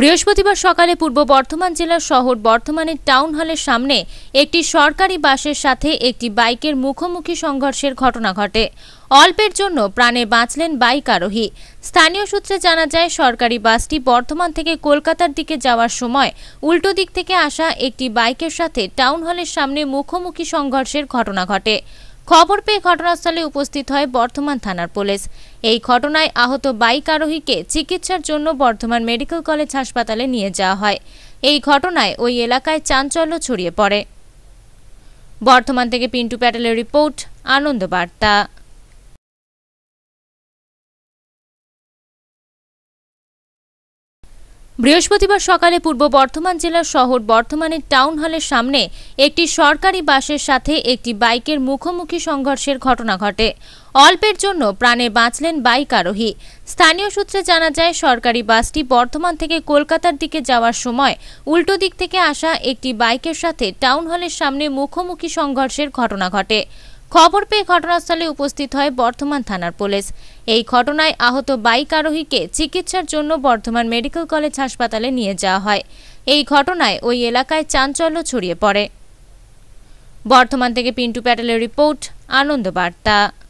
বৃহস্পতিবার সকালে পূর্ব বর্ধমান জেলার শহর বর্ধমানের টাউন হলের সামনে একটি সরকারি বাসের সাথে একটি বাইকের মুখোমুখি সংঘর্ষের ঘটনা ঘটে অল্পের জন্য প্রাণে বাঁচলেন বাইক আরোহী স্থানীয় সূত্রে জানা যায় সরকারি বাসটি বর্ধমান থেকে কলকাতার দিকে যাওয়ার সময় উল্টো দিক থেকে আসা একটি বাইকের সাথে টাউন হলের সামনে মুখোমুখি সংঘর্ষের ঘটনা ঘটে খবর পেয়ে ঘটনাস্থলে উপস্থিত হয় বর্ধমান থানার পুলিশ এই ঘটনায় আহত বাইক আরোহীকে চিকিৎসার জন্য বর্ধমান মেডিকেল কলেজ হাসপাতালে নিয়ে যাওয়া হয় এই ঘটনায় ওই এলাকায় চাঞ্চল্য ছড়িয়ে পড়ে বর্ধমান থেকে পিন্টু প্যাটেলের রিপোর্ট আনন্দ বার্তা বৃহস্পতিবার সকালে পূর্ব বর্ধমান জেলার শহর বর্ধমানের টাউন হলের সামনে একটি সরকারি বাসের সাথে একটি বাইকের মুখোমুখি সংঘর্ষের ঘটনা ঘটে অল্পের জন্য প্রাণে বাঁচলেন বাইক আরোহী স্থানীয় সূত্রে জানা যায় সরকারি বাসটি বর্ধমান থেকে কলকাতার দিকে যাওয়ার সময় উল্টো দিক থেকে আসা একটি বাইকের সাথে টাউন হলের সামনে মুখোমুখি সংঘর্ষের ঘটনা ঘটে খবর পেয়ে ঘটনাস্থলে উপস্থিত হয় বর্ধমান থানার পুলিশ এই ঘটনায় আহত বাইক আরোহীকে চিকিৎসার জন্য বর্ধমান মেডিকেল কলেজ হাসপাতালে নিয়ে যাওয়া হয় এই ঘটনায় ওই এলাকায় চাঞ্চল্য ছড়িয়ে পড়ে বর্ধমান থেকে পিন্টু প্যাটেলের রিপোর্ট আনন্দ বার্তা